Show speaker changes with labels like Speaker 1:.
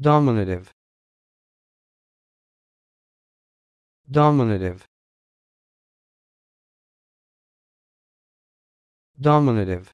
Speaker 1: Dominative. Dominative. Dominative.